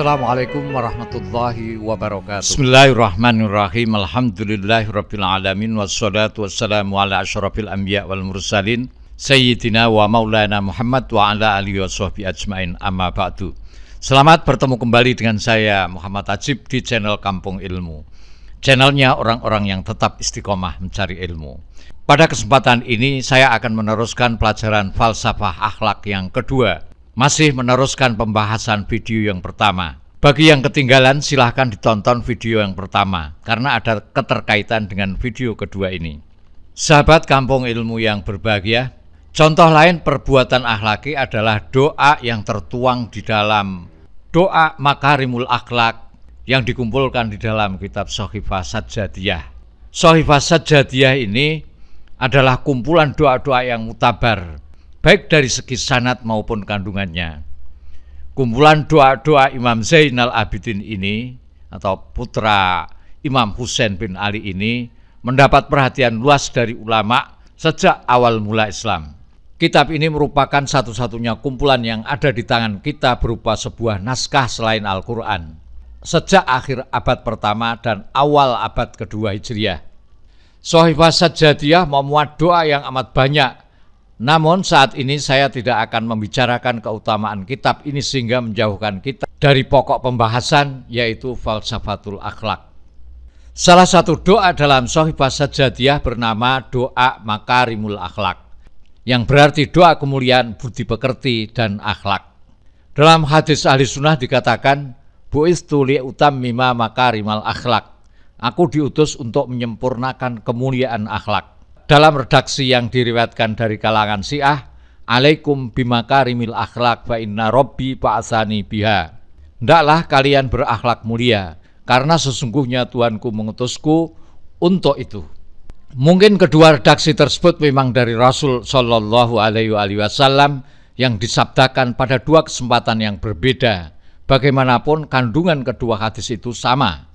Assalamualaikum warahmatullahi wabarakatuh Bismillahirrahmanirrahim Alhamdulillahirrabbilalamin Wassalatu wassalamu ala ashrafil anbiya wal mursalin Sayyidina wa maulana Muhammad wa ala alihi wa sahbihi ajmain amma ba'du Selamat bertemu kembali dengan saya Muhammad Ajib di channel Kampung Ilmu Channelnya orang-orang yang tetap istiqomah mencari ilmu Pada kesempatan ini saya akan meneruskan pelajaran falsafah akhlak yang kedua masih meneruskan pembahasan video yang pertama. Bagi yang ketinggalan silahkan ditonton video yang pertama karena ada keterkaitan dengan video kedua ini. Sahabat kampung ilmu yang berbahagia, contoh lain perbuatan akhlaki adalah doa yang tertuang di dalam doa makarimul akhlak yang dikumpulkan di dalam kitab Sohifah Sajadiyah. Sohifah Sajadiyah ini adalah kumpulan doa-doa yang mutabar baik dari segi sanat maupun kandungannya. Kumpulan doa-doa Imam Zainal Abidin ini atau putra Imam Husain bin Ali ini mendapat perhatian luas dari ulama sejak awal mula Islam. Kitab ini merupakan satu-satunya kumpulan yang ada di tangan kita berupa sebuah naskah selain Al-Quran. Sejak akhir abad pertama dan awal abad kedua Hijriah. Sohifah Sajjadiyah memuat doa yang amat banyak namun saat ini saya tidak akan membicarakan keutamaan kitab ini sehingga menjauhkan kita dari pokok pembahasan yaitu falsafatul akhlak. Salah satu doa dalam Sohibah Sajadiah bernama doa makarimul akhlak yang berarti doa kemuliaan budi pekerti dan akhlak. Dalam hadis ahli sunnah dikatakan, Bu'istu utam mima makarimal akhlak. Aku diutus untuk menyempurnakan kemuliaan akhlak dalam redaksi yang diriwayatkan dari kalangan Syiah, Alaikum bimakarimil akhlak fa inna rabbi ba'asani biha. Ndaklah kalian berakhlak mulia, karena sesungguhnya Tuhanku mengutusku untuk itu. Mungkin kedua redaksi tersebut memang dari Rasul Shallallahu Alaihi Wasallam yang disabdakan pada dua kesempatan yang berbeda. Bagaimanapun kandungan kedua hadis itu sama.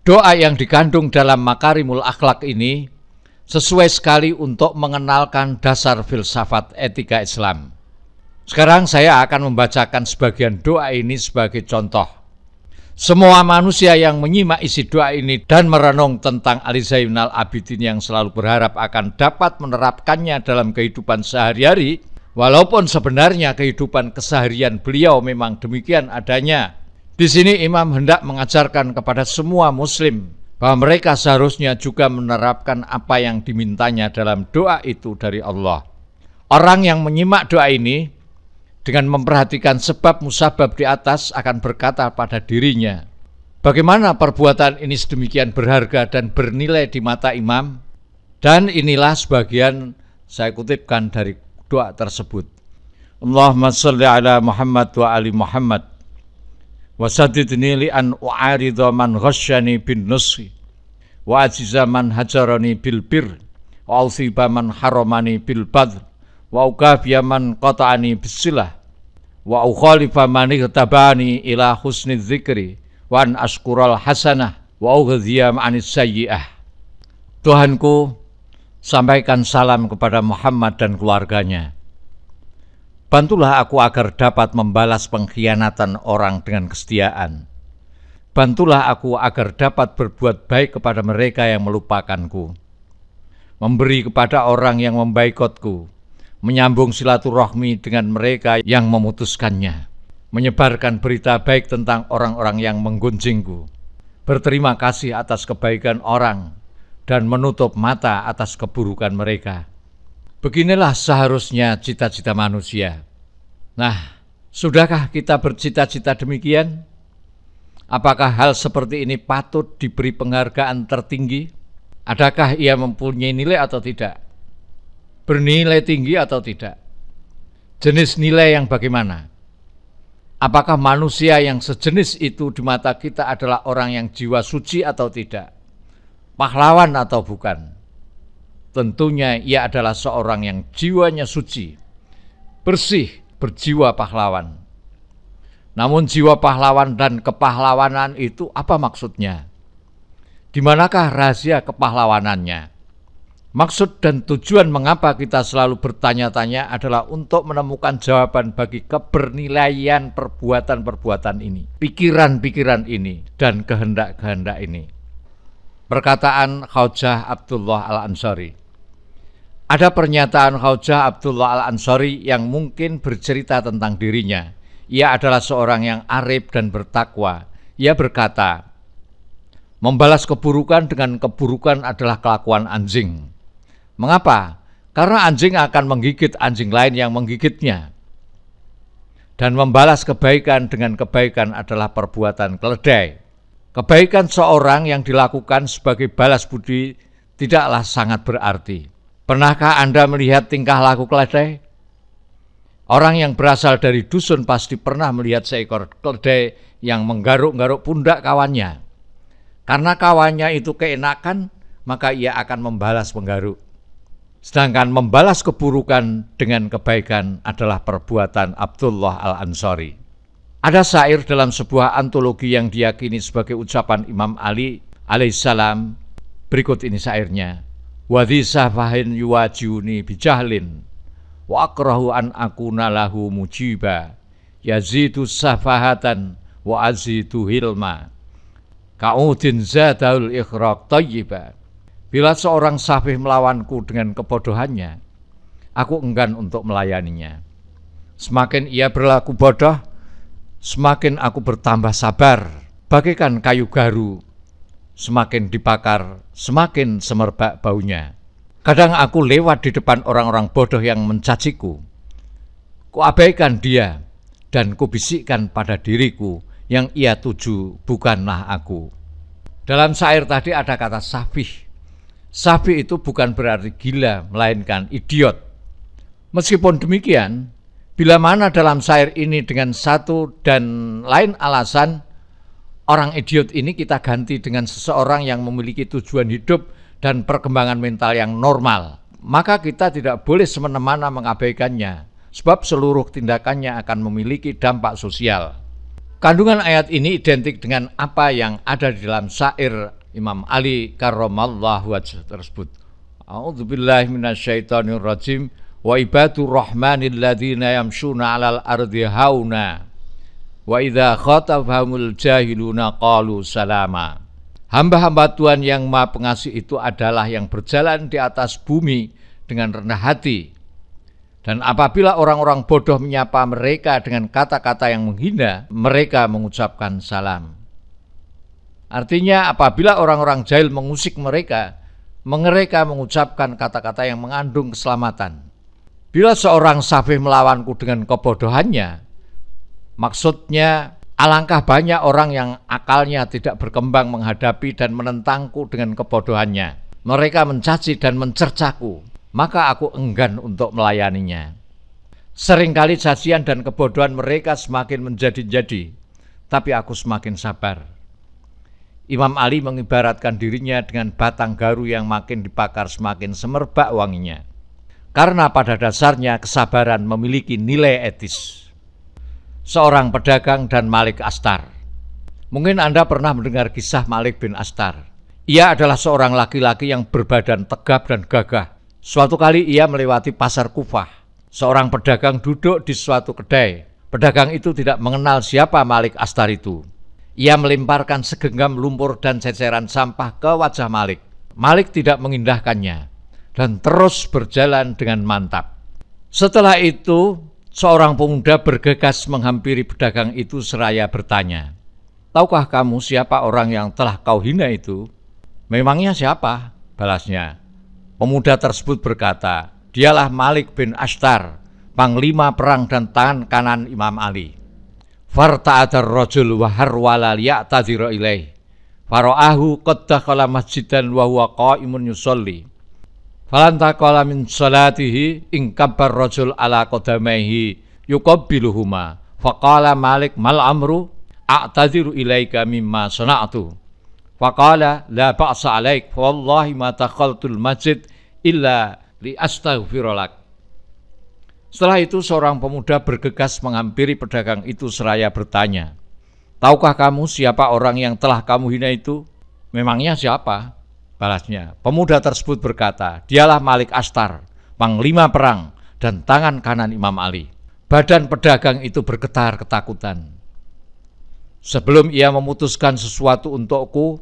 Doa yang dikandung dalam makarimul akhlak ini sesuai sekali untuk mengenalkan dasar filsafat etika Islam. Sekarang saya akan membacakan sebagian doa ini sebagai contoh. Semua manusia yang menyimak isi doa ini dan merenung tentang Ali Zainal Abidin yang selalu berharap akan dapat menerapkannya dalam kehidupan sehari-hari, walaupun sebenarnya kehidupan keseharian beliau memang demikian adanya. Di sini Imam hendak mengajarkan kepada semua muslim bahwa mereka seharusnya juga menerapkan apa yang dimintanya dalam doa itu dari Allah. Orang yang menyimak doa ini dengan memperhatikan sebab musabab di atas akan berkata pada dirinya, bagaimana perbuatan ini sedemikian berharga dan bernilai di mata imam? Dan inilah sebagian saya kutipkan dari doa tersebut. Allahumma salli ala Muhammad wa ali Muhammad Wasadid li an u'aridha man ghasyani bin nusri Wa ajiza man hajarani bil bir Wa alfiba man haramani bil badr Wa ukafiya man qata'ani bisilah Wa ukhalifa man iktabani ila husni dzikri Wa an askural hasanah Wa ughadhiya ma'anis sayyi'ah Tuhanku, sampaikan salam kepada Muhammad dan keluarganya. Bantulah aku agar dapat membalas pengkhianatan orang dengan kesetiaan. Bantulah aku agar dapat berbuat baik kepada mereka yang melupakanku. Memberi kepada orang yang membaikotku. Menyambung silaturahmi dengan mereka yang memutuskannya. Menyebarkan berita baik tentang orang-orang yang menggunjingku. Berterima kasih atas kebaikan orang dan menutup mata atas keburukan mereka. Beginilah seharusnya cita-cita manusia. Nah, sudahkah kita bercita-cita demikian? Apakah hal seperti ini patut diberi penghargaan tertinggi? Adakah ia mempunyai nilai atau tidak? Bernilai tinggi atau tidak? Jenis nilai yang bagaimana? Apakah manusia yang sejenis itu di mata kita adalah orang yang jiwa suci atau tidak? Pahlawan atau bukan? Tentunya ia adalah seorang yang jiwanya suci, bersih, berjiwa pahlawan. Namun jiwa pahlawan dan kepahlawanan itu apa maksudnya? Di manakah rahasia kepahlawanannya? Maksud dan tujuan mengapa kita selalu bertanya-tanya adalah untuk menemukan jawaban bagi kebernilaian perbuatan-perbuatan ini, pikiran-pikiran ini, dan kehendak-kehendak ini. Perkataan Khawjah Abdullah Al-Ansari, ada pernyataan Khawjah Abdullah al Ansori yang mungkin bercerita tentang dirinya. Ia adalah seorang yang arif dan bertakwa. Ia berkata, Membalas keburukan dengan keburukan adalah kelakuan anjing. Mengapa? Karena anjing akan menggigit anjing lain yang menggigitnya. Dan membalas kebaikan dengan kebaikan adalah perbuatan keledai. Kebaikan seorang yang dilakukan sebagai balas budi tidaklah sangat berarti. Pernahkah Anda melihat tingkah laku keledai? Orang yang berasal dari dusun pasti pernah melihat seekor keledai yang menggaruk-garuk pundak kawannya. Karena kawannya itu keenakan, maka ia akan membalas menggaruk. Sedangkan membalas keburukan dengan kebaikan adalah perbuatan Abdullah Al-Ansari. Ada syair dalam sebuah antologi yang diyakini sebagai ucapan Imam Ali alaihissalam. Berikut ini syairnya wadhisah safahin yuwajuni bijahlin wa akrahu an akuna lahu mujiba yazidu safahatan wa azidu hilma ka'udin zadaul ikhraq tayyiba bila seorang safih melawanku dengan kebodohannya aku enggan untuk melayaninya semakin ia berlaku bodoh semakin aku bertambah sabar bagaikan kayu garu Semakin dibakar, semakin semerbak baunya. Kadang aku lewat di depan orang-orang bodoh yang mencaciku. Kuabaikan dia dan kubisikkan pada diriku yang ia tuju bukanlah aku. Dalam syair tadi ada kata safih. Safih itu bukan berarti gila, melainkan idiot. Meskipun demikian, bila mana dalam syair ini dengan satu dan lain alasan orang idiot ini kita ganti dengan seseorang yang memiliki tujuan hidup dan perkembangan mental yang normal. Maka kita tidak boleh semena-mena mengabaikannya, sebab seluruh tindakannya akan memiliki dampak sosial. Kandungan ayat ini identik dengan apa yang ada di dalam syair Imam Ali karramallahu Wajah tersebut. A'udzubillahi wa ibadur rahmanil ladzina yamshuna 'alal ardi hauna Wa idza khatabahumul jahiluna qalu salama. Hamba-hamba Tuhan yang Maha Pengasih itu adalah yang berjalan di atas bumi dengan rendah hati. Dan apabila orang-orang bodoh menyapa mereka dengan kata-kata yang menghina, mereka mengucapkan salam. Artinya apabila orang-orang jahil mengusik mereka, mereka mengucapkan kata-kata yang mengandung keselamatan. Bila seorang safih melawanku dengan kebodohannya, Maksudnya Alangkah banyak orang yang akalnya tidak berkembang menghadapi dan menentangku dengan kebodohannya. Mereka mencaci dan mencercaku, maka aku enggan untuk melayaninya. Seringkali cacian dan kebodohan mereka semakin menjadi-jadi, tapi aku semakin sabar. Imam Ali mengibaratkan dirinya dengan batang garu yang makin dipakar semakin semerbak wanginya. Karena pada dasarnya kesabaran memiliki nilai etis seorang pedagang dan Malik Astar. Mungkin Anda pernah mendengar kisah Malik bin Astar. Ia adalah seorang laki-laki yang berbadan tegap dan gagah. Suatu kali ia melewati pasar Kufah. Seorang pedagang duduk di suatu kedai. Pedagang itu tidak mengenal siapa Malik Astar itu. Ia melemparkan segenggam lumpur dan ceceran sampah ke wajah Malik. Malik tidak mengindahkannya dan terus berjalan dengan mantap. Setelah itu, Seorang pemuda bergegas menghampiri pedagang itu seraya bertanya, Tahukah kamu siapa orang yang telah kau hina itu? Memangnya siapa? Balasnya. Pemuda tersebut berkata, Dialah Malik bin Ashtar, panglima perang dan tangan kanan Imam Ali. Farta'atar rajul wahar walaliyak tadiro ilaih. faroahu qaddaqala masjidan wahuwa qa'imun yusolli. Falantaqala min salatihi ingkabbar rajul ala qadamaihi yuqabbiluhuma. Faqala Malik mal amru a'tadiru ilaika mimma sana'tu. Faqala la ba'sa alaik wallahi ma taqaltul masjid illa li astaghfirulak. Setelah itu seorang pemuda bergegas menghampiri pedagang itu seraya bertanya, Tahukah kamu siapa orang yang telah kamu hina itu? Memangnya siapa? Balasnya, pemuda tersebut berkata, dialah Malik Astar, panglima perang, dan tangan kanan Imam Ali. Badan pedagang itu bergetar ketakutan. Sebelum ia memutuskan sesuatu untukku,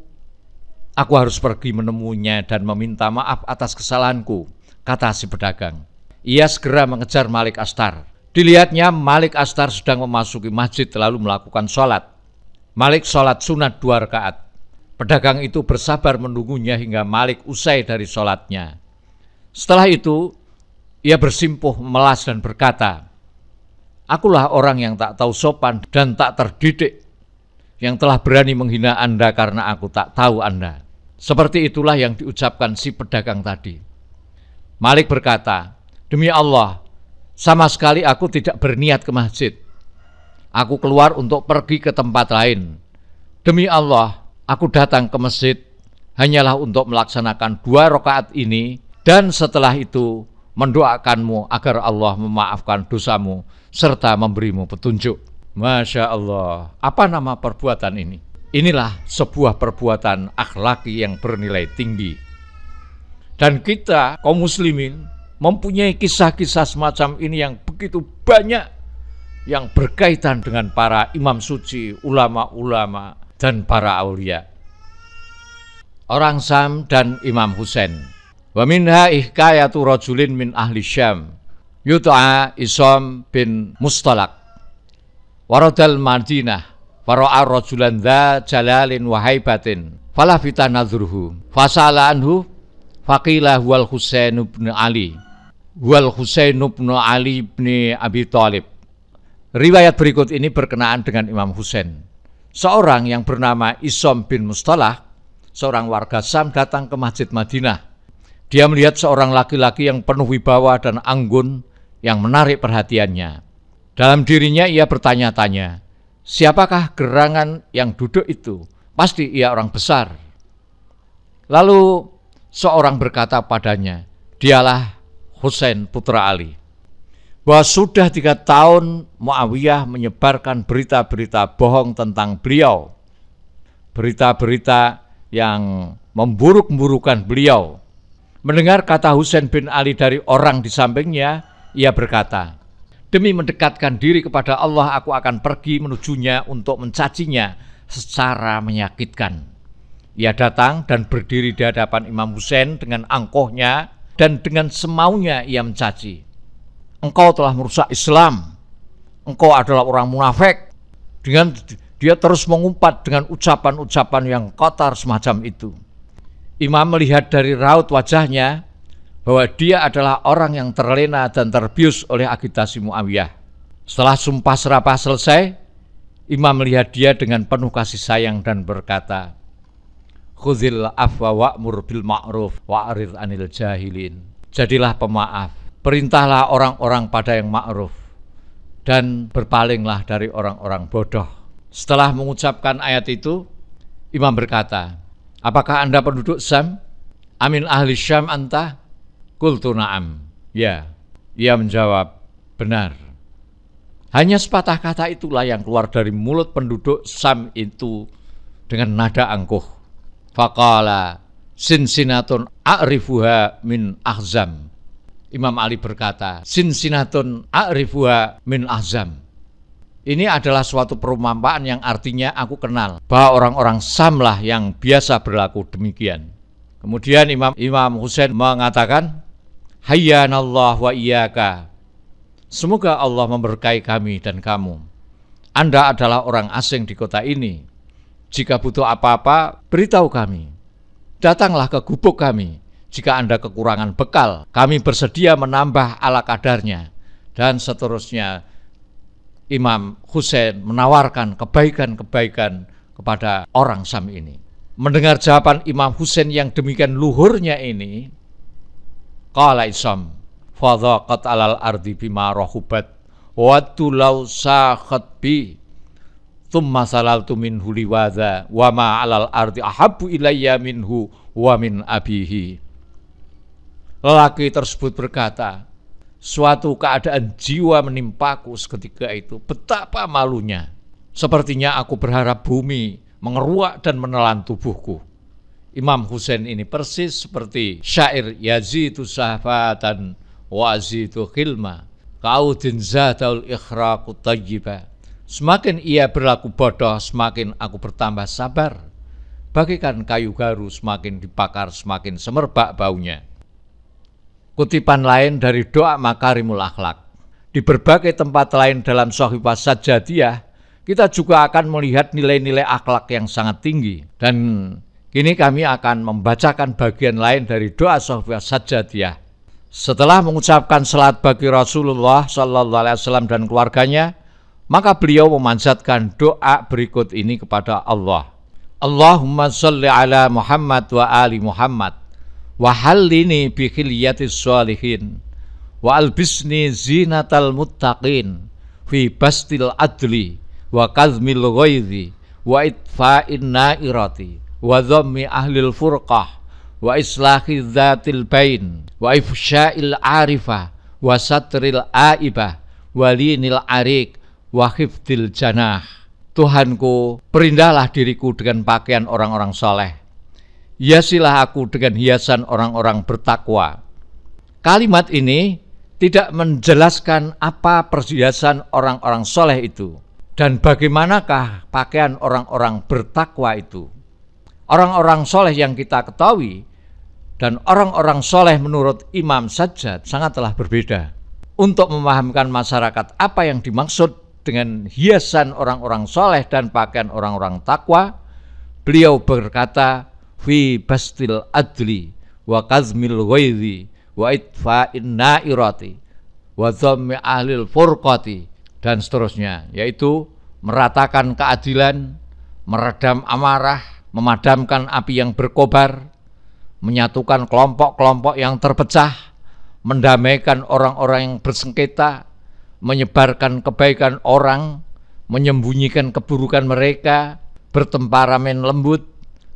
aku harus pergi menemunya dan meminta maaf atas kesalahanku, kata si pedagang. Ia segera mengejar Malik Astar. Dilihatnya Malik Astar sedang memasuki masjid lalu melakukan sholat. Malik sholat sunat dua rakaat. Pedagang itu bersabar menunggunya hingga Malik usai dari sholatnya. Setelah itu, ia bersimpuh melas dan berkata, Akulah orang yang tak tahu sopan dan tak terdidik, yang telah berani menghina Anda karena aku tak tahu Anda. Seperti itulah yang diucapkan si pedagang tadi. Malik berkata, Demi Allah, sama sekali aku tidak berniat ke masjid. Aku keluar untuk pergi ke tempat lain. Demi Allah, aku datang ke masjid hanyalah untuk melaksanakan dua rakaat ini dan setelah itu mendoakanmu agar Allah memaafkan dosamu serta memberimu petunjuk. Masya Allah, apa nama perbuatan ini? Inilah sebuah perbuatan akhlaki yang bernilai tinggi. Dan kita, kaum muslimin, mempunyai kisah-kisah semacam ini yang begitu banyak yang berkaitan dengan para imam suci, ulama-ulama, dan para aulia. Orang Sam dan Imam Husain. Wa minha ihkayatu rajulin min ahli Syam yut'a Isom bin Mustalak. Waradal Madinah fara'a rajulan dha jalalin wa haibatin falafita nadhruhu fasala anhu faqila huwal Husain bin Ali wal Husain bin Ali bin Abi Thalib. Riwayat berikut ini berkenaan dengan Imam Husain. Seorang yang bernama Isom bin Mustalah, seorang warga Sam datang ke Masjid Madinah. Dia melihat seorang laki-laki yang penuh wibawa dan anggun yang menarik perhatiannya. Dalam dirinya ia bertanya-tanya, siapakah gerangan yang duduk itu? Pasti ia orang besar. Lalu seorang berkata padanya, dialah Husain putra Ali bahwa sudah tiga tahun Muawiyah menyebarkan berita-berita bohong tentang beliau, berita-berita yang memburuk-burukan beliau. Mendengar kata Husain bin Ali dari orang di sampingnya, ia berkata, Demi mendekatkan diri kepada Allah, aku akan pergi menujunya untuk mencacinya secara menyakitkan. Ia datang dan berdiri di hadapan Imam Husain dengan angkohnya dan dengan semaunya ia mencaci engkau telah merusak Islam. Engkau adalah orang munafik. Dengan dia terus mengumpat dengan ucapan-ucapan yang kotor semacam itu. Imam melihat dari raut wajahnya bahwa dia adalah orang yang terlena dan terbius oleh agitasi Muawiyah. Setelah sumpah serapah selesai, Imam melihat dia dengan penuh kasih sayang dan berkata, Khudil afwa wa'mur bil ma'ruf wa'arid anil jahilin. Jadilah pemaaf Perintahlah orang-orang pada yang ma'ruf dan berpalinglah dari orang-orang bodoh. Setelah mengucapkan ayat itu, imam berkata, Apakah Anda penduduk Sam? Amin ahli Syam anta? Kultu na'am. Ya, ia menjawab, benar. Hanya sepatah kata itulah yang keluar dari mulut penduduk Sam itu dengan nada angkuh. Fakala sinsinatun a'rifuha min ahzam. Imam Ali berkata, Sinsinatun a'rifuha min azam. Ini adalah suatu perumpamaan yang artinya aku kenal bahwa orang-orang samlah yang biasa berlaku demikian. Kemudian Imam Imam Husain mengatakan, Hayyanallah wa iyaka. Semoga Allah memberkahi kami dan kamu. Anda adalah orang asing di kota ini. Jika butuh apa-apa, beritahu kami. Datanglah ke gubuk kami. Jika Anda kekurangan bekal, kami bersedia menambah ala kadarnya. Dan seterusnya, Imam Hussein menawarkan kebaikan-kebaikan kepada orang Sam ini. Mendengar jawaban Imam Hussein yang demikian luhurnya ini, Qala Isam, fadhaqat alal ardi bima rohubat, wattu law sakhat bi, thumma salaltu minhu liwadha, Wama alal ardi ahabu ilayya minhu wa min abihi. Lelaki tersebut berkata, suatu keadaan jiwa menimpaku seketika itu, betapa malunya. Sepertinya aku berharap bumi mengeruak dan menelan tubuhku. Imam Husain ini persis seperti syair Yazidu sahfatan wa itu khilma kaudin taul ikhraku tayyiba. Semakin ia berlaku bodoh, semakin aku bertambah sabar. Bagikan kayu garu semakin dipakar, semakin semerbak baunya. Kutipan lain dari doa makarimul akhlak. Di berbagai tempat lain dalam Sohibah Sajadiyah, kita juga akan melihat nilai-nilai akhlak yang sangat tinggi. Dan kini kami akan membacakan bagian lain dari doa Sohibah Sajadiyah. Setelah mengucapkan salat bagi Rasulullah Sallallahu Wasallam dan keluarganya, maka beliau memanjatkan doa berikut ini kepada Allah. Allahumma salli ala Muhammad wa ali Muhammad. Wahallini bi khilyatis sholihin wa albisni zinatal muttaqin fi bastil adli wa kazmil ghaizi wa itfa'in nairati wa dhammi ahlil furqah wa islahi dzatil bain wa ifsya'il arifa, wa satril aibah wa linil arik wa khifdil janah Tuhanku, perindahlah diriku dengan pakaian orang-orang soleh hiasilah aku dengan hiasan orang-orang bertakwa. Kalimat ini tidak menjelaskan apa perhiasan orang-orang soleh itu dan bagaimanakah pakaian orang-orang bertakwa itu. Orang-orang soleh yang kita ketahui dan orang-orang soleh menurut Imam Sajjad sangatlah berbeda. Untuk memahamkan masyarakat apa yang dimaksud dengan hiasan orang-orang soleh dan pakaian orang-orang takwa, beliau berkata, fi bastil adli wa kazmil ghaidhi wa itfa'in nairati wa zammi ahlil furqati dan seterusnya yaitu meratakan keadilan meredam amarah memadamkan api yang berkobar menyatukan kelompok-kelompok yang terpecah mendamaikan orang-orang yang bersengketa menyebarkan kebaikan orang menyembunyikan keburukan mereka bertemparamen lembut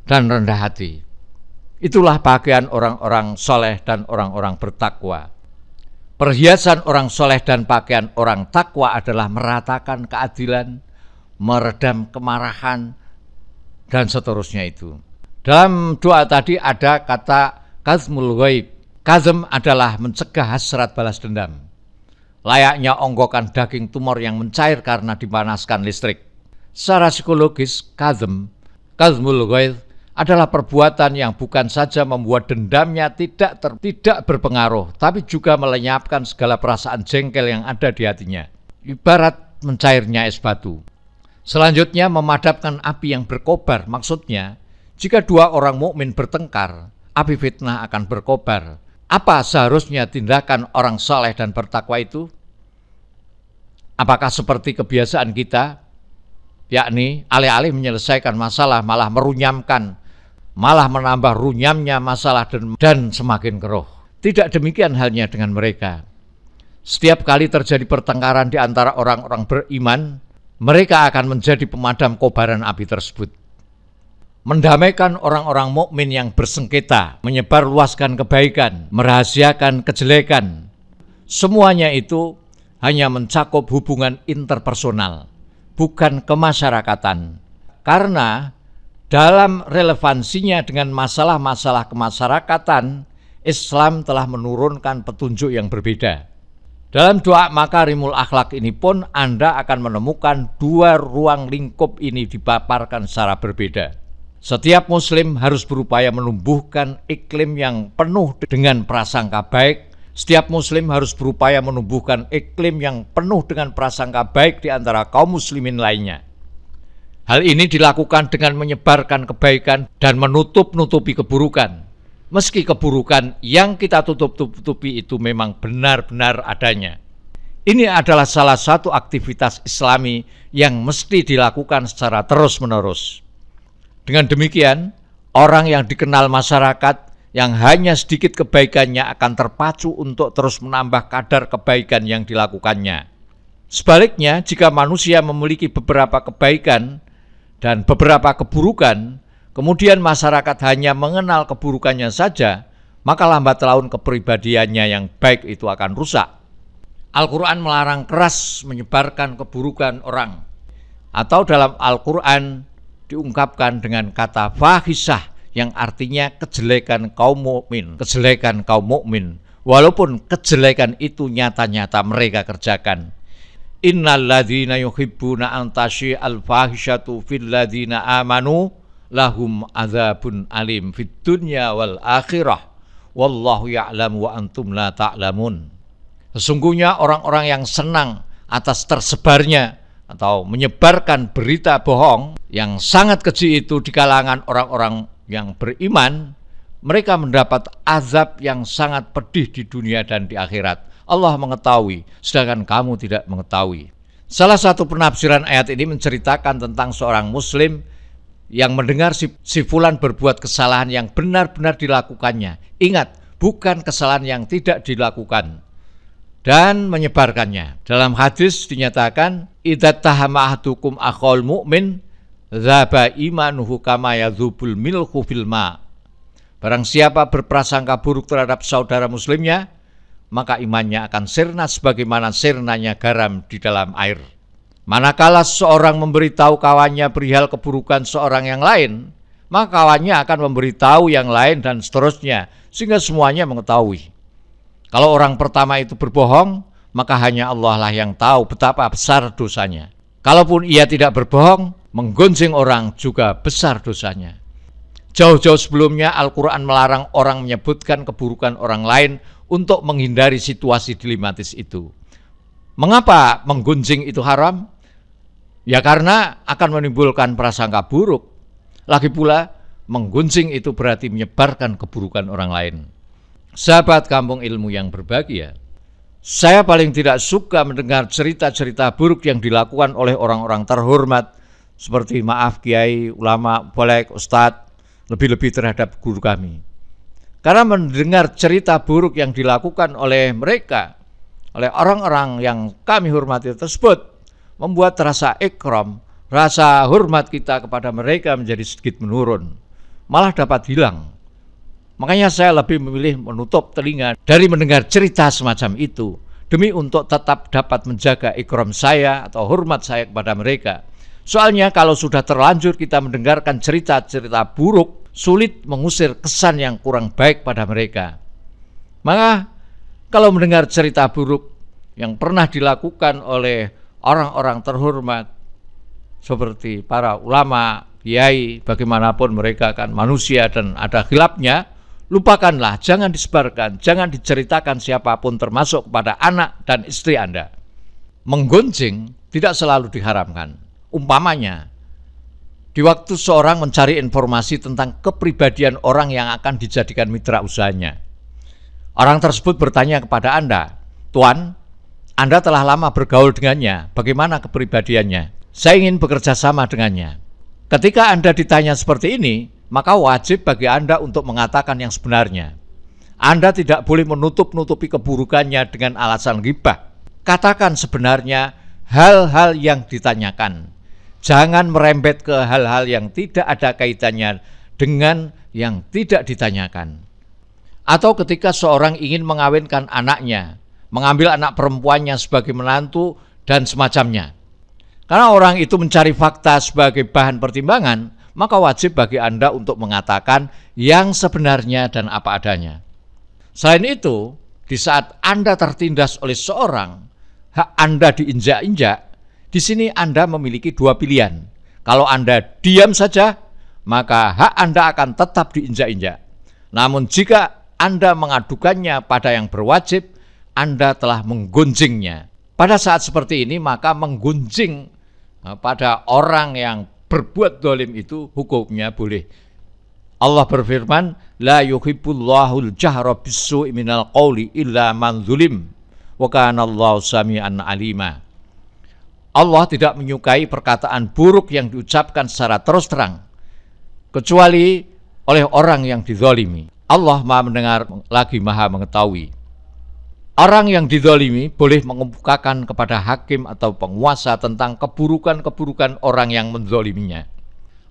dan rendah hati. Itulah pakaian orang-orang soleh dan orang-orang bertakwa. Perhiasan orang soleh dan pakaian orang takwa adalah meratakan keadilan, meredam kemarahan, dan seterusnya itu. Dalam doa tadi ada kata kazmul ghaib. Kazm adalah mencegah hasrat balas dendam. Layaknya onggokan daging tumor yang mencair karena dipanaskan listrik. Secara psikologis, kazm, kazmul waib adalah perbuatan yang bukan saja membuat dendamnya tidak ter, tidak berpengaruh, tapi juga melenyapkan segala perasaan jengkel yang ada di hatinya. Ibarat mencairnya es batu. Selanjutnya memadamkan api yang berkobar, maksudnya jika dua orang mukmin bertengkar, api fitnah akan berkobar. Apa seharusnya tindakan orang saleh dan bertakwa itu? Apakah seperti kebiasaan kita, yakni alih-alih menyelesaikan masalah malah merunyamkan malah menambah runyamnya masalah dan, dan semakin keruh. Tidak demikian halnya dengan mereka. Setiap kali terjadi pertengkaran di antara orang-orang beriman, mereka akan menjadi pemadam kobaran api tersebut. Mendamaikan orang-orang mukmin yang bersengketa, menyebar luaskan kebaikan, merahasiakan kejelekan. Semuanya itu hanya mencakup hubungan interpersonal, bukan kemasyarakatan. Karena dalam relevansinya dengan masalah-masalah kemasyarakatan, Islam telah menurunkan petunjuk yang berbeda. Dalam doa makarimul akhlak ini pun Anda akan menemukan dua ruang lingkup ini dipaparkan secara berbeda. Setiap muslim harus berupaya menumbuhkan iklim yang penuh dengan prasangka baik. Setiap muslim harus berupaya menumbuhkan iklim yang penuh dengan prasangka baik di antara kaum muslimin lainnya. Hal ini dilakukan dengan menyebarkan kebaikan dan menutup-nutupi keburukan. Meski keburukan yang kita tutup-tutupi itu memang benar-benar adanya. Ini adalah salah satu aktivitas Islami yang mesti dilakukan secara terus-menerus. Dengan demikian, orang yang dikenal masyarakat yang hanya sedikit kebaikannya akan terpacu untuk terus menambah kadar kebaikan yang dilakukannya. Sebaliknya, jika manusia memiliki beberapa kebaikan, dan beberapa keburukan, kemudian masyarakat hanya mengenal keburukannya saja, maka lambat laun kepribadiannya yang baik itu akan rusak. Al-Quran melarang keras menyebarkan keburukan orang. Atau dalam Al-Quran diungkapkan dengan kata fahisah yang artinya kejelekan kaum mukmin, kejelekan kaum mukmin. Walaupun kejelekan itu nyata-nyata mereka kerjakan ladhina yuhibbuna antasi al-fahishatu ladhina amanu lahum azabun alim fid dunya wal akhirah wallahu ya'lam wa antum la ta'lamun sesungguhnya orang-orang yang senang atas tersebarnya atau menyebarkan berita bohong yang sangat keji itu di kalangan orang-orang yang beriman mereka mendapat azab yang sangat pedih di dunia dan di akhirat Allah mengetahui, sedangkan kamu tidak mengetahui. Salah satu penafsiran ayat ini menceritakan tentang seorang muslim yang mendengar si, fulan berbuat kesalahan yang benar-benar dilakukannya. Ingat, bukan kesalahan yang tidak dilakukan dan menyebarkannya. Dalam hadis dinyatakan, "Idza tahama ahdukum akhol mu'min, zaba imanuhu kama yadhubul milku filma. Barang siapa berprasangka buruk terhadap saudara muslimnya, maka imannya akan sirna sebagaimana sirnanya garam di dalam air. Manakala seorang memberitahu kawannya perihal keburukan seorang yang lain, maka kawannya akan memberitahu yang lain dan seterusnya, sehingga semuanya mengetahui. Kalau orang pertama itu berbohong, maka hanya Allah lah yang tahu betapa besar dosanya. Kalaupun ia tidak berbohong, menggonceng orang juga besar dosanya. Jauh-jauh sebelumnya Al-Quran melarang orang menyebutkan keburukan orang lain untuk menghindari situasi dilematis itu. Mengapa menggunjing itu haram? Ya karena akan menimbulkan prasangka buruk. Lagi pula menggunjing itu berarti menyebarkan keburukan orang lain. Sahabat kampung ilmu yang berbahagia, saya paling tidak suka mendengar cerita-cerita buruk yang dilakukan oleh orang-orang terhormat seperti maaf kiai, ulama, boleh, ustadz, lebih-lebih terhadap guru kami. Karena mendengar cerita buruk yang dilakukan oleh mereka, oleh orang-orang yang kami hormati tersebut, membuat rasa ikram, rasa hormat kita kepada mereka menjadi sedikit menurun, malah dapat hilang. Makanya saya lebih memilih menutup telinga dari mendengar cerita semacam itu demi untuk tetap dapat menjaga ikram saya atau hormat saya kepada mereka. Soalnya kalau sudah terlanjur kita mendengarkan cerita-cerita buruk sulit mengusir kesan yang kurang baik pada mereka. Maka kalau mendengar cerita buruk yang pernah dilakukan oleh orang-orang terhormat seperti para ulama, kiai, bagaimanapun mereka kan manusia dan ada gelapnya, lupakanlah, jangan disebarkan, jangan diceritakan siapapun termasuk pada anak dan istri Anda. Menggonceng tidak selalu diharamkan. Umpamanya, di waktu seorang mencari informasi tentang kepribadian orang yang akan dijadikan mitra usahanya. Orang tersebut bertanya kepada Anda, Tuan, Anda telah lama bergaul dengannya, bagaimana kepribadiannya? Saya ingin bekerja sama dengannya. Ketika Anda ditanya seperti ini, maka wajib bagi Anda untuk mengatakan yang sebenarnya. Anda tidak boleh menutup-nutupi keburukannya dengan alasan ghibah. Katakan sebenarnya hal-hal yang ditanyakan. Jangan merembet ke hal-hal yang tidak ada kaitannya dengan yang tidak ditanyakan. Atau ketika seorang ingin mengawinkan anaknya, mengambil anak perempuannya sebagai menantu dan semacamnya. Karena orang itu mencari fakta sebagai bahan pertimbangan, maka wajib bagi Anda untuk mengatakan yang sebenarnya dan apa adanya. Selain itu, di saat Anda tertindas oleh seorang, hak Anda diinjak-injak, di sini Anda memiliki dua pilihan. Kalau Anda diam saja, maka hak Anda akan tetap diinjak-injak. Namun jika Anda mengadukannya pada yang berwajib, Anda telah menggunjingnya. Pada saat seperti ini, maka menggunjing eh, pada orang yang berbuat dolim itu hukumnya boleh Allah berfirman, "La yuhibbullahul jahra bisu'i minal qawli illa man zulim." Wa kana Allahu samian alima. Allah tidak menyukai perkataan buruk yang diucapkan secara terus terang, kecuali oleh orang yang dizolimi. Allah maha mendengar lagi maha mengetahui. Orang yang didolimi boleh mengemukakan kepada hakim atau penguasa tentang keburukan-keburukan orang yang mendoliminya.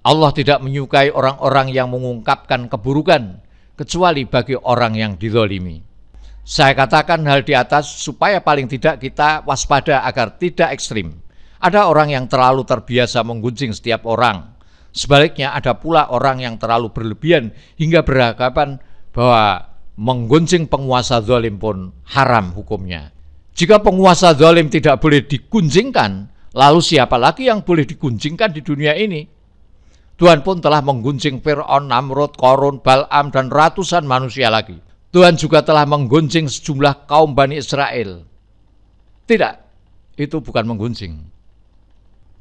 Allah tidak menyukai orang-orang yang mengungkapkan keburukan, kecuali bagi orang yang didolimi. Saya katakan hal di atas supaya paling tidak kita waspada agar tidak ekstrim. Ada orang yang terlalu terbiasa menggunjing setiap orang. Sebaliknya ada pula orang yang terlalu berlebihan hingga berhadapan bahwa menggunjing penguasa zalim pun haram hukumnya. Jika penguasa zalim tidak boleh digunjingkan, lalu siapa lagi yang boleh digunjingkan di dunia ini? Tuhan pun telah menggunjing Fir'aun, Namrud, Korun, Bal'am, dan ratusan manusia lagi. Tuhan juga telah menggunjing sejumlah kaum Bani Israel. Tidak, itu bukan menggunjing.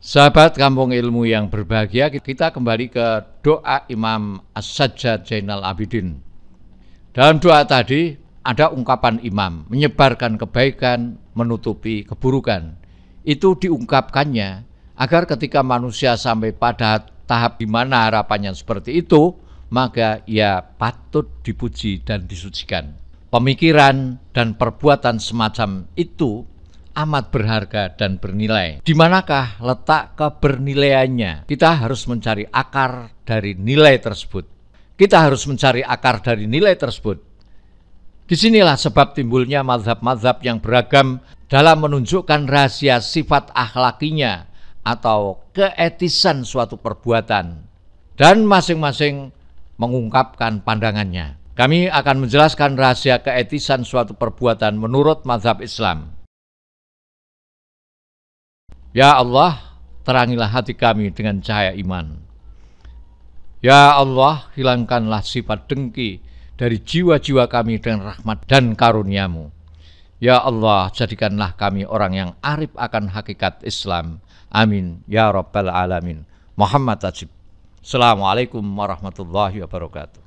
Sahabat Kampung Ilmu yang berbahagia, kita kembali ke doa Imam As-Sajjad Zainal Abidin. Dalam doa tadi ada ungkapan imam, menyebarkan kebaikan, menutupi keburukan. Itu diungkapkannya agar ketika manusia sampai pada tahap di mana harapannya seperti itu, maka ia patut dipuji dan disucikan. Pemikiran dan perbuatan semacam itu amat berharga dan bernilai. Di manakah letak kebernilaiannya? Kita harus mencari akar dari nilai tersebut. Kita harus mencari akar dari nilai tersebut. Disinilah sebab timbulnya mazhab-mazhab yang beragam dalam menunjukkan rahasia sifat akhlakinya atau keetisan suatu perbuatan. Dan masing-masing mengungkapkan pandangannya. Kami akan menjelaskan rahasia keetisan suatu perbuatan menurut mazhab Islam. Ya Allah, terangilah hati kami dengan cahaya iman. Ya Allah, hilangkanlah sifat dengki dari jiwa-jiwa kami dengan rahmat dan karuniamu. Ya Allah, jadikanlah kami orang yang arif akan hakikat Islam. Amin. Ya Rabbal Alamin. Muhammad Tajib. Assalamualaikum warahmatullahi wabarakatuh.